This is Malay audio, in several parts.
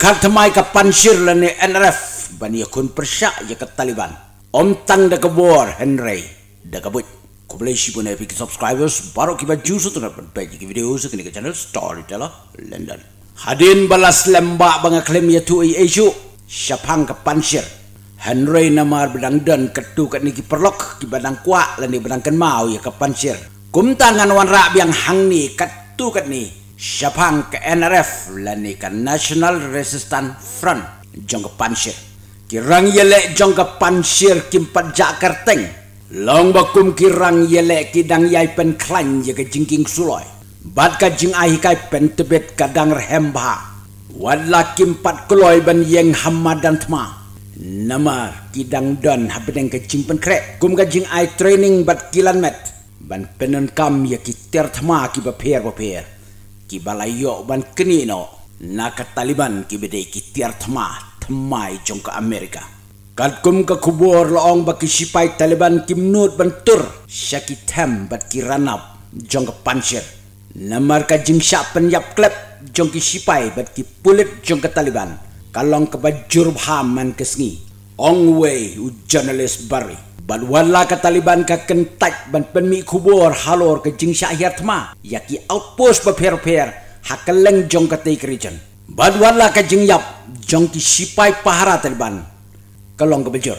Kartemai ke pansir lani NRF Bani akun persyak je ke Taliban Om tang da kebor Henry Da kebut Ku boleh si pun epic subscribers Baru kibat jus tu nak berbagi ke video Sekini ke channel Storyteller London Hadin balas lembak bang klaim ya tu ia isu Siapang ke pansir Henry nama benang dan ketu kat ni kiperlok Kibat nang kuak lani benang kenmau ya ke pansir Kum wan rak biang hang ni ketu kat ni Siapang ke NRF lani ke National Resistance Front jong ke Pansir. Kirang yelek jong ke Pansir kimpat Jakarteng. Long bakum kirang yelek kidang yai pen klan ye ke jingking suloy. Bat ke jing ahi kai pen tebet kadang rehembaha. Wadla kimpat kloy ben yeng hamad dan tema. Nama kidang don habeneng ke jing pen krek. Kum ke jing ahi training bat kilan met. Ban penen kam ye ki tertema ki bapir bapir ki balayo ban kenino na ka taliban ki bede ki tiar thma thmai jong ka america kal kum ka kubor loong ba ki sipai taliban ki mnut ban tur shaki tham bat ki ranap jong ka panjer na mar ka jing sha yap klep jong ki sipai bat ki pulit jong ka taliban kalong ka ba jurbha man kesngi ong wei u journalist barry Ban wala ka Taliban ka kentak ban pemi kubur halor ke jing syahir tema yaki outpost berpher per, hakeleng jong ka tei kerijan. Ban wala ka jing yap jong ki sipai pahara Taliban kelong ke bejur.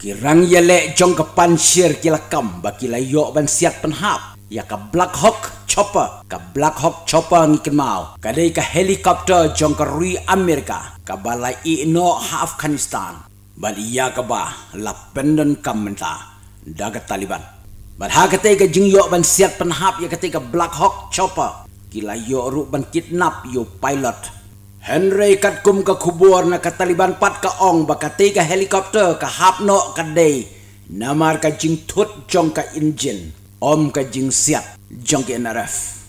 Kirang yele jong ke pansir kilakam bakila layok ban siat penhap ya ka Black Hawk Chopper ka Black Hawk Chopper ngikin mau kadai ka helikopter jong ke Rui Amerika ka balai ino Afghanistan bal iya ka ba la pendon kam menta taliban bal ha ka ka jing yo ban siat pan hap ya ka ka black hawk chopper kila yo ru ban kidnap yo pilot henry kat kum ka kubur na ka taliban pat ka ong ba ka ka helicopter ka hap no ka day namar ka jing thut jong ka engine om ka jing siat jong ka nrf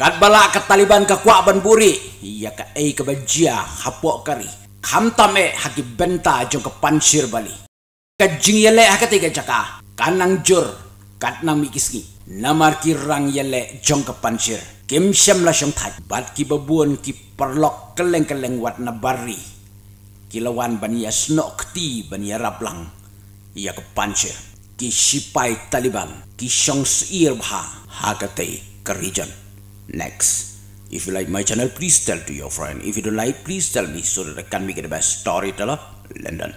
kat bala ka taliban ka kuak ban buri ya ka ai ka bajia hapok kari khamtame haki benta jo ke pansir bali kajing yele hakati ke jaka kanang jur katnang mikiski namar ki rang yele jong ke pansir kim syam la syong thai bat ki babuan ki perlok keleng keleng wat na bari kilawan bania ya snok ti bania ya raplang ia ya ke pansir ki sipai taliban ki syong seir bha hakati ke region next If you like my channel, please tell to your friend. If you don't like, please tell me so that I can become the best storyteller, London.